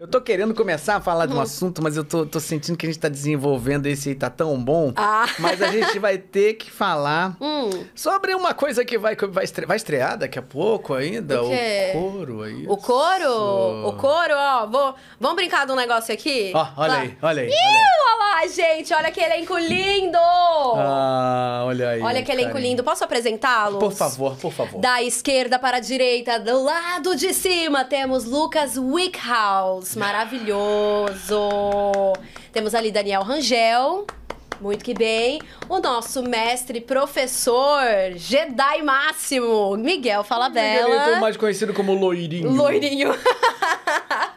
Eu tô querendo começar a falar de um uhum. assunto, mas eu tô, tô sentindo que a gente tá desenvolvendo esse aí, tá tão bom. Ah. Mas a gente vai ter que falar hum. sobre uma coisa que vai, vai, vai estrear daqui a pouco ainda. O, o couro aí. É o couro? O couro, ó. Vou, vamos brincar de um negócio aqui? Ó, olha lá. aí, olha aí. Ih, olha lá, gente. Olha que elenco lindo! Ah, olha aí. Olha que elenco carinho. lindo. Posso apresentá-lo? Por favor, por favor. Da esquerda para a direita, do lado de cima, temos Lucas Wickhouse maravilhoso. Temos ali Daniel Rangel. Muito que bem. O nosso mestre, professor, Jedi Máximo, Miguel fala Ele é mais conhecido como Loirinho. Loirinho.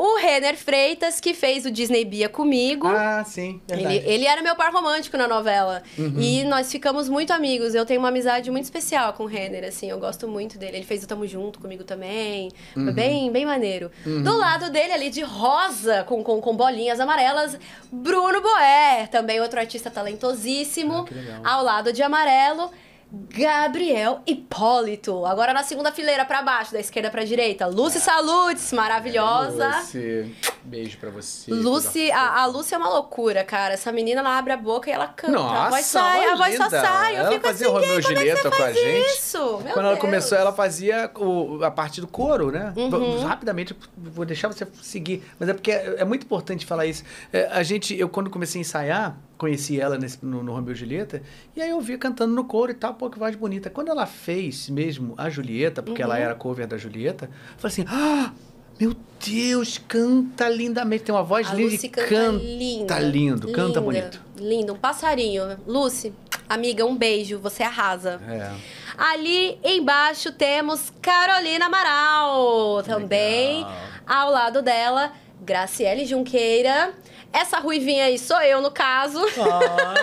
O Renner Freitas, que fez o Disney Bia comigo. Ah, sim. Verdade. Ele, ele era meu par romântico na novela. Uhum. E nós ficamos muito amigos. Eu tenho uma amizade muito especial com o Renner, assim. Eu gosto muito dele. Ele fez o Tamo Junto comigo também. Uhum. Foi bem, bem maneiro. Uhum. Do lado dele, ali de rosa, com, com, com bolinhas amarelas, Bruno Boer, também outro artista talentosíssimo. Ah, ao lado de amarelo. Gabriel Hipólito. Agora na segunda fileira para baixo, da esquerda para direita. Lucy é. Salutes, maravilhosa. É, Lucy. Beijo para você. Lucy, a, a Lucy é uma loucura, cara. Essa menina ela abre a boca e ela canta. Nossa, a voz sai, a é voz só sai. Eu ela fazia assim, Romeu Julieta é com a gente. Isso? Meu Quando Deus. ela começou, ela fazia o, a parte do coro, né? Uhum. Rapidamente, vou deixar você seguir, mas é porque é, é muito importante falar isso. É, a gente, eu quando comecei a ensaiar, conheci ela nesse, no, no Romeu e Julieta, e aí eu vi cantando no coro e tal, pô, que voz bonita. Quando ela fez mesmo a Julieta, porque uhum. ela era cover da Julieta, eu falei assim, ah, meu Deus, canta lindamente, tem uma voz a linda Lucy canta, canta linda, lindo, canta bonito. Lindo, um passarinho. Lucy, amiga, um beijo, você arrasa. É. Ali embaixo temos Carolina Amaral, também. Legal. Ao lado dela, Graciele Junqueira. Essa ruivinha aí sou eu, no caso.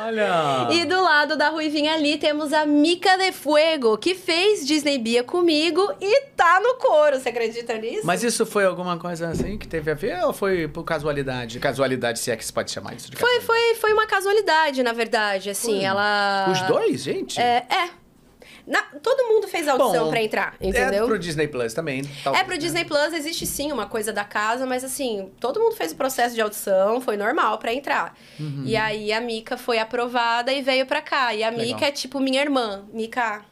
Olha! e do lado da ruivinha ali temos a Mica de Fuego, que fez Disney Bia comigo e tá no couro. Você acredita nisso? Mas isso foi alguma coisa assim que teve a ver ou foi por casualidade? Casualidade, se é que se pode chamar isso de foi, foi, foi uma casualidade, na verdade, assim. Hum. Ela... Os dois, gente? É, é. Na, todo mundo fez audição para entrar, entendeu? É pro Disney Plus também. Talvez, é pro né? Disney Plus, existe sim uma coisa da casa, mas assim, todo mundo fez o processo de audição, foi normal para entrar. Uhum. E aí a Mica foi aprovada e veio para cá. E a Mika Mica é tipo minha irmã. Mica.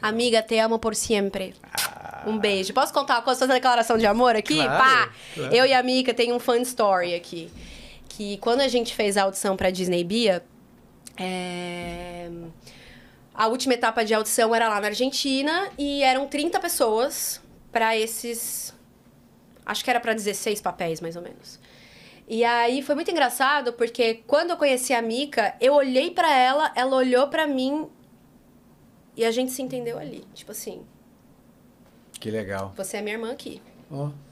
Amiga, te amo por sempre. Ah. Um beijo. Posso contar uma coisa, sua declaração de amor aqui? Claro, Pá! Claro. Eu e a Mica tem um fun story aqui. Que quando a gente fez a audição pra Disney Bia, é... A última etapa de audição era lá na Argentina e eram 30 pessoas para esses. Acho que era para 16 papéis, mais ou menos. E aí foi muito engraçado porque quando eu conheci a Mica, eu olhei para ela, ela olhou para mim e a gente se entendeu ali. Tipo assim. Que legal. Você é minha irmã aqui. Ó. Oh.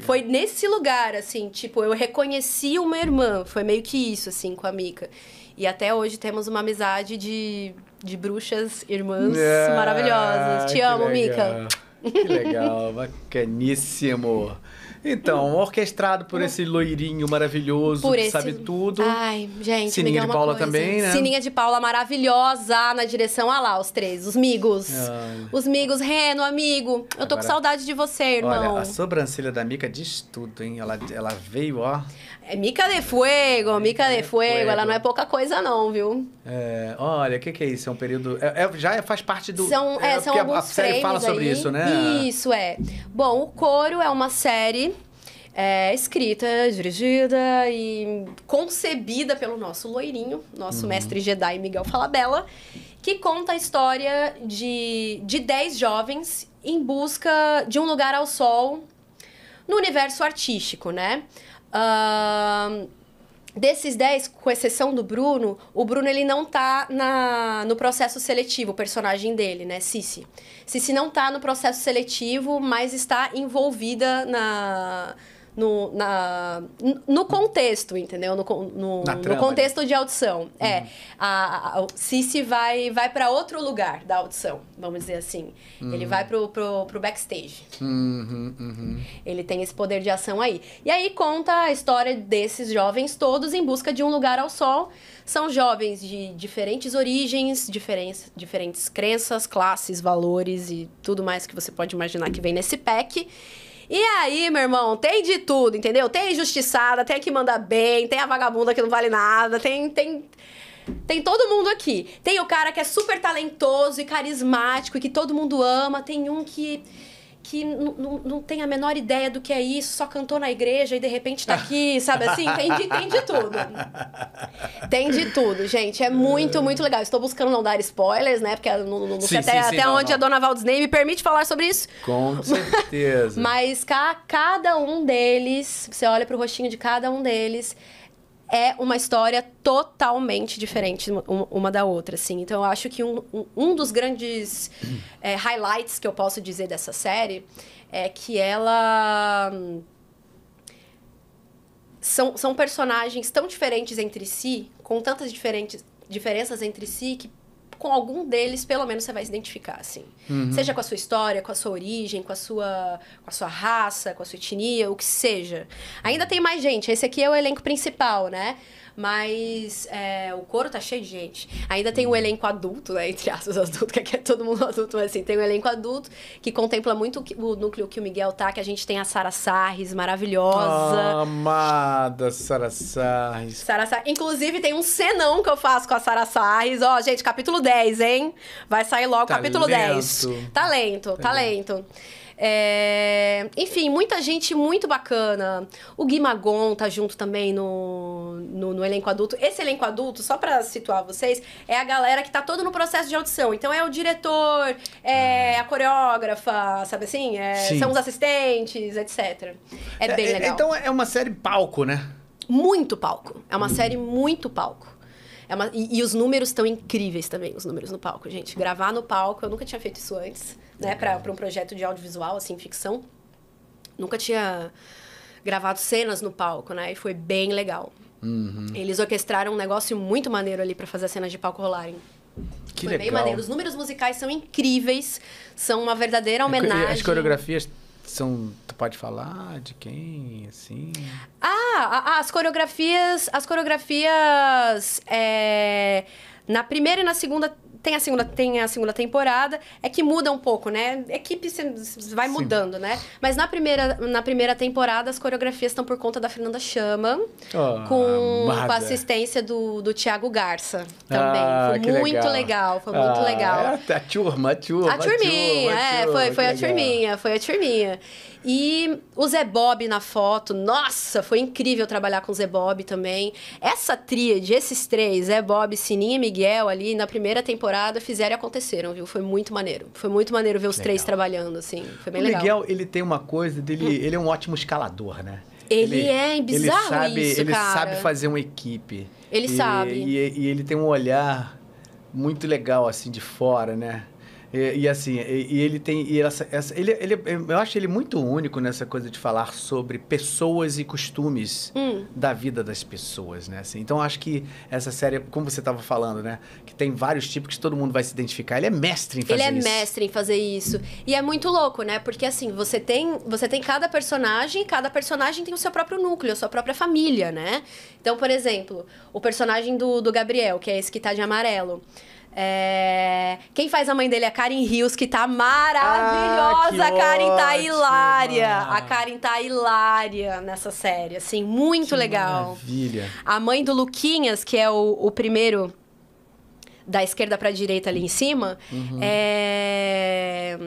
Foi nesse lugar, assim, tipo, eu reconheci uma irmã. Foi meio que isso, assim, com a Mica. E até hoje temos uma amizade de, de bruxas, irmãs ah, maravilhosas. Te amo, legal. Mica. Que legal, bacaníssimo. Então, orquestrado por hum. esse loirinho maravilhoso por que esse... sabe tudo. Ai, gente, Sininha de Paula coisa. também, né? Sininha de Paula maravilhosa na direção. Ah lá, os três, os migos. Ai. Os migos, Reno, amigo. Eu tô com saudade de você, irmão. Olha, a sobrancelha da Mica diz tudo, hein? Ela, ela veio, ó. É Mica de Fuego, Mica de, fuego. Ela não é pouca coisa, não, viu? É, olha, o que, que é isso? É um período. É, é, já é, faz parte do. São, é, é são alguns a, a série fala aí. sobre isso, né? Isso, é. Bom, o Coro é uma série é, escrita, dirigida e concebida pelo nosso loirinho, nosso uhum. mestre Jedi Miguel Falabella, que conta a história de, de dez jovens em busca de um lugar ao sol no universo artístico, né? Uh, desses dez, com exceção do Bruno, o Bruno ele não tá na, no processo seletivo, o personagem dele, né, Cici. Cici não tá no processo seletivo, mas está envolvida na no, na, no contexto, entendeu? No, no, no né? contexto de audição. É, uhum. É. A, a, Cici vai, vai para outro lugar da audição, vamos dizer assim. Uhum. Ele vai pro, pro, pro backstage. Uhum, uhum, Ele tem esse poder de ação aí. E aí conta a história desses jovens todos em busca de um lugar ao sol. São jovens de diferentes origens, diferentes, diferentes crenças, classes, valores e tudo mais que você pode imaginar que vem nesse pack. E aí, meu irmão, tem de tudo, entendeu? Tem injustiçada, tem a que manda bem, tem a vagabunda que não vale nada, tem. tem... Tem todo mundo aqui. Tem o cara que é super talentoso e carismático e que todo mundo ama. Tem um que que não tem a menor ideia do que é isso, só cantou na igreja e de repente está aqui, sabe assim? Tem de, tem de tudo. Tem de tudo, gente. É muito, muito legal. Estou buscando não dar spoilers, né? Porque não, não sei sim, até, sim, até onde não. a dona Valdisney me permite falar sobre isso. Com certeza. Mas cada um deles, você olha para o rostinho de cada um deles, é uma história totalmente diferente uma da outra, assim. Então, eu acho que um, um dos grandes é, highlights que eu posso dizer dessa série é que ela... Hum, são, são personagens tão diferentes entre si, com tantas diferentes, diferenças entre si, que com algum deles, pelo menos você vai se identificar, assim. Uhum. Seja com a sua história, com a sua origem, com a sua, com a sua raça, com a sua etnia, o que seja. Ainda uhum. tem mais gente. Esse aqui é o elenco principal, né? Mas é, o coro tá cheio de gente. Ainda tem um hum. elenco adulto, né? Entre aspas, adulto, que é todo mundo adulto, mas assim, tem um elenco adulto que contempla muito o núcleo que o Miguel tá, que a gente tem a Sara Sarres, maravilhosa. amada Sara Sarres. Sara Sarres. Inclusive, tem um cenão que eu faço com a Sara Sarres. Ó, gente, capítulo 10, hein? Vai sair logo, talento. Tá capítulo 10. Talento, talento. Tá talento. Tá é... Enfim, muita gente muito bacana. O Gui Magon tá junto também no, no, no elenco adulto. Esse elenco adulto, só para situar vocês, é a galera que tá todo no processo de audição. Então é o diretor, é ah. a coreógrafa, sabe assim? É, são os assistentes, etc. É, é, é bem legal. Então é uma série palco, né? Muito palco. É uma hum. série muito palco. É uma... e, e, os números estão incríveis também, os números no palco, gente. Gravar no palco, eu nunca tinha feito isso antes né, para um projeto de audiovisual, assim, ficção. Nunca tinha gravado cenas no palco, né? E foi bem legal. Uhum. Eles orquestraram um negócio muito maneiro ali para fazer as cenas de palco rolarem. Que foi legal. bem maneiro. Os números musicais são incríveis, são uma verdadeira homenagem. As coreografias são tu pode falar de quem assim ah as coreografias as coreografias é, na primeira e na segunda tem a segunda, tem a segunda temporada, é que muda um pouco, né? Equipe vai Sim. mudando, né? Mas na primeira, na primeira temporada, as coreografias estão por conta da Fernanda Chama, oh, ah, com, com, a assistência do, do Tiago Garça também. Ah, foi muito legal. legal. foi muito ah, legal. É a turma, a turma. A turminha, a turma, é, foi, foi a turminha, foi a turminha. E o Zé Bob na foto, nossa, foi incrível trabalhar com o Zé Bob também. Essa tríade, esses três, Zé Bob, Sininho e Miguel ali na primeira temporada fizeram e aconteceram, viu? Foi muito maneiro. Foi muito maneiro ver os legal. três trabalhando, assim. Foi bem o legal. O Miguel, ele tem uma coisa dele, hum. ele é um ótimo escalador, né? Ele, ele é bizarro ele sabe, isso, ele cara. Ele sabe fazer uma equipe. Ele e, sabe. E, e ele tem um olhar muito legal, assim, de fora, né? E, e assim, e, e, ele tem. E essa, essa, ele, ele, eu acho ele muito único nessa coisa de falar sobre pessoas e costumes hum. da vida das pessoas, né? Assim, então acho que essa série, como você estava falando, né? Que tem vários tipos que todo mundo vai se identificar. Ele é mestre em fazer isso. Ele é isso. mestre em fazer isso. E é muito louco, né? Porque assim, você tem, você tem cada personagem, cada personagem tem o seu próprio núcleo, a sua própria família, né? Então, por exemplo, o personagem do, do Gabriel, que é esse que tá de amarelo. É... Quem faz a mãe dele é a Karen Rios, que tá maravilhosa. Ah, tá a Karen ótima. tá hilária. A Karen tá hilária nessa série, assim, muito que legal. Maravilha. A mãe do Luquinhas, que é o, o primeiro da esquerda pra direita ali em cima, uhum. é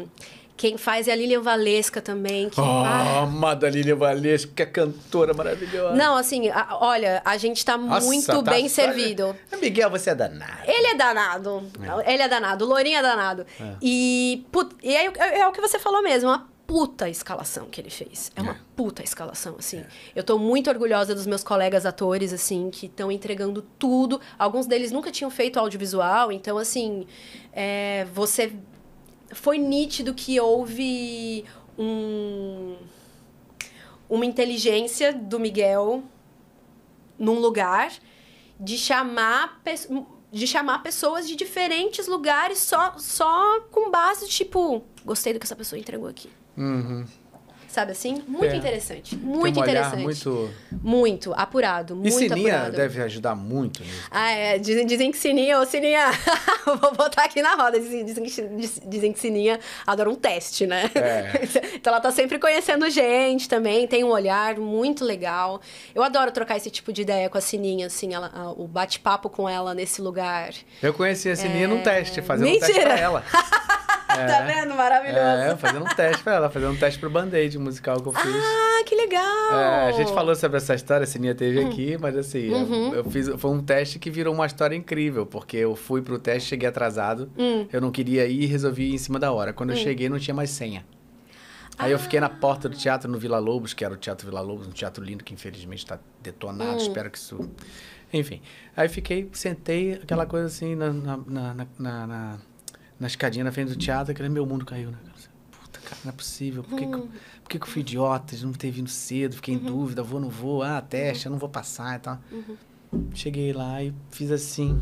quem faz é a Lilian Valesca também. Que, oh, ah, amada Lilian Valesca, que é cantora maravilhosa. Não, assim, a, olha, a gente tá Nossa, muito tá bem servido. Miguel, você é danado. Ele é danado. É. Ele é danado. O Lourinho é danado. É. E, put... e é, é, o que você falou mesmo, uma puta escalação que ele fez. É uma é. puta escalação, assim. É. Eu tô muito orgulhosa dos meus colegas atores, assim, que estão entregando tudo. Alguns deles nunca tinham feito audiovisual, então, assim, é, você foi nítido que houve um, uma inteligência do Miguel num lugar de chamar de chamar pessoas de diferentes lugares só só com base tipo gostei do que essa pessoa entregou aqui uhum sabe assim? Muito é. interessante. Muito um interessante. muito... muito apurado, muito e muito Sininha apurado. deve ajudar muito. Né? Ah, é. Dizem, dizem que Sininha, Sininha, vou botar aqui na roda. Dizem, dizem, que, dizem que Sininha adora um teste, né? É. então ela tá sempre conhecendo gente também, tem um olhar muito legal. Eu adoro trocar esse tipo de ideia com a Sininha, assim, ela, a, o bate-papo com ela nesse lugar. Eu conheci a Sininha é... num teste, fazendo Mentira. um teste pra ela. tá vendo? Maravilhoso. É, fazendo um teste pra ela, fazendo um teste pro Band-Aid musical que eu fiz. Ah, que legal! É, a gente falou sobre essa história, a Sininha teve hum. aqui, mas assim, é, uhum. eu, eu, fiz, foi um teste que virou uma história incrível, porque eu fui pro teste, cheguei atrasado, hum. eu não queria ir e resolvi ir em cima da hora. Quando hum. eu cheguei, não tinha mais senha. Aí eu fiquei na ah. porta do teatro no Vila Lobos, que era o Teatro Vila Lobos, um teatro lindo que infelizmente está detonado, hum. espero que isso. Enfim. Aí fiquei, sentei, aquela coisa assim, na, na, na, na na escadinha na frente do teatro, que meu mundo caiu, né? Puta, cara, não é possível. Por que, hum. por que, que eu fui idiota de não ter vindo cedo? Fiquei uhum. em dúvida, vou, não vou, ah, teste, uhum. eu não vou passar e tal. Uhum. Cheguei lá e fiz assim.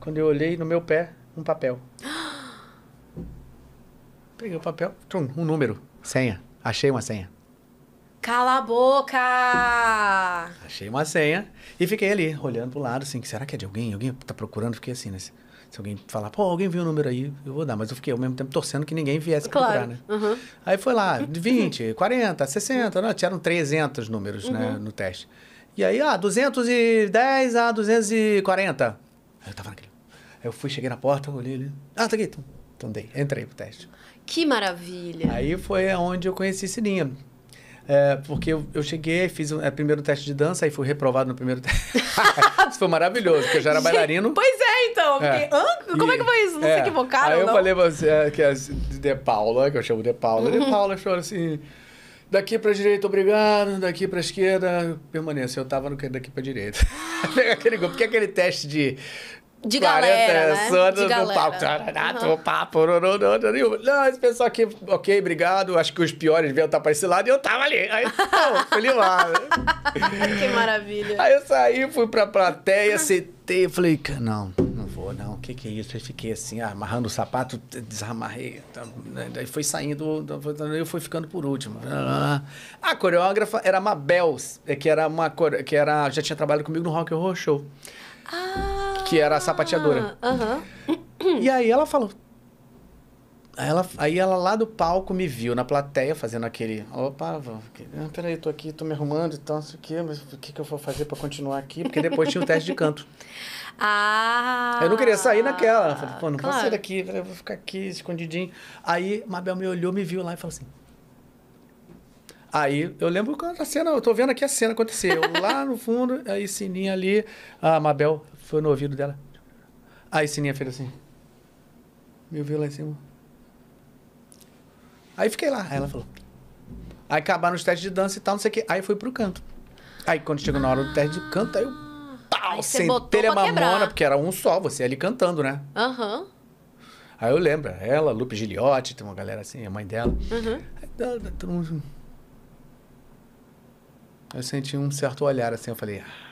Quando eu olhei no meu pé, um papel. Peguei o papel, um número, senha. Achei uma senha. Cala a boca! Achei uma senha e fiquei ali, olhando pro lado, assim, será que é de alguém? Alguém tá procurando? Fiquei assim, nesse. Se alguém falar, pô, alguém viu o número aí, eu vou dar. Mas eu fiquei ao mesmo tempo torcendo que ninguém viesse claro. procurar, né? Uhum. Aí foi lá, 20, 40, 60, não, tiraram 300 números né, uhum. né, no teste. E aí, ah, 210 a 240. Aí eu tava naquele. Aí eu fui, cheguei na porta, olhei ali. Ah, tá aqui. Então dei, entrei pro teste. Que maravilha! Aí foi onde eu conheci Sininha. É, porque eu, eu, cheguei, fiz o é, primeiro teste de dança, aí fui reprovado no primeiro teste. Isso foi maravilhoso, porque eu já era bailarino. Pois é, é, então. É. Porque, como e, é que foi isso? Não é. se equivocaram? Aí eu não? falei pra você é, que é a assim, de Paula, que eu chamo de Paula, uhum. de Paula chora assim. Daqui pra direita, obrigado. Daqui pra esquerda, permaneça. Eu tava no daqui pra direita. aquele gol. Porque aquele teste de. De galera, né? de galera. Papo, uhum. não, esse pessoal aqui, ok, obrigado, acho que os piores vieram estar tá para esse lado, e eu tava ali, aí, não, fui lá. que maravilha. Aí eu saí, fui pra plateia, sentei, eu falei, não, não vou, não, o que, que é isso? Eu fiquei assim, amarrando o sapato, desamarrei, então, né, daí foi saindo, então, eu fui ficando por último. A coreógrafa era a Mabel, é, que era uma que era, já tinha trabalhado comigo no Rock and Roll Show. Ah, que era a sapateadora. Uh -huh. E aí ela falou, Aí ela, aí ela lá do palco me viu na plateia fazendo aquele. Opa, ah, peraí, tô aqui, tô me arrumando e tal, o quê, mas o que, que eu vou fazer para continuar aqui? Porque depois tinha o teste de canto. ah! Eu não queria sair naquela. Falei, pô, não claro. vou sair daqui, eu vou ficar aqui escondidinho. Aí Mabel me olhou, me viu lá e falou assim. Aí eu lembro quando a cena, eu tô vendo aqui a cena acontecer. Eu lá no fundo, aí Sininha ali, a Mabel foi no ouvido dela. Aí Sininha fez assim. Me ouviu lá em cima. Aí fiquei lá. Aí ela falou. Aí acabaram os testes de dança e tal, não sei o quê. Aí fui pro canto. Aí quando chegou na hora do teste de ah. canto, aí eu. Pau! a mamona, porque era um só, você ali cantando, né? Aham. Uhum. Aí eu lembro, ela, Lupe Giliotti, tem uma galera assim, a mãe dela. Uhum. Aí, todo mundo. Eu senti um certo olhar assim, eu falei. Ah,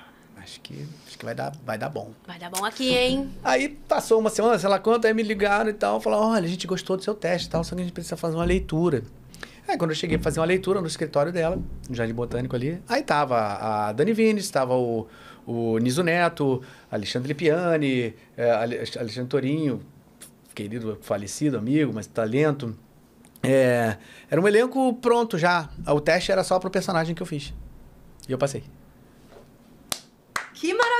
acho que, acho que vai, dar, vai dar bom. Vai dar bom aqui, hein? Aí passou uma semana, sei lá quanto, aí me ligaram e tal, falaram, olha, a gente gostou do seu teste e tal, só que a gente precisa fazer uma leitura. Aí quando eu cheguei a fazer uma leitura no escritório dela, no Jardim Botânico ali, aí tava a Dani Vines, tava o, o Niso Neto, Alexandre Piani, é, Alexandre Torinho, querido, falecido amigo, mas talento. É, era um elenco pronto já. O teste era só pro personagem que eu fiz. E eu passei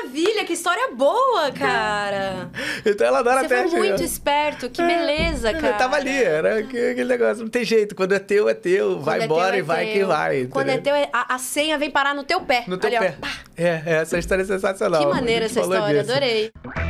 maravilha, que história boa, cara. então ela adora Você até. foi muito esperto, que é. beleza, cara. Eu tava ali, era aquele negócio. Não tem jeito, quando é teu, é teu. Quando vai é embora teu, é e vai teu. que vai. Entendeu? Quando é teu, é a, a, senha vem parar no teu pé. No teu ali, pé. Ó, é, essa história é sensacional. Que maneira essa história, disso. adorei.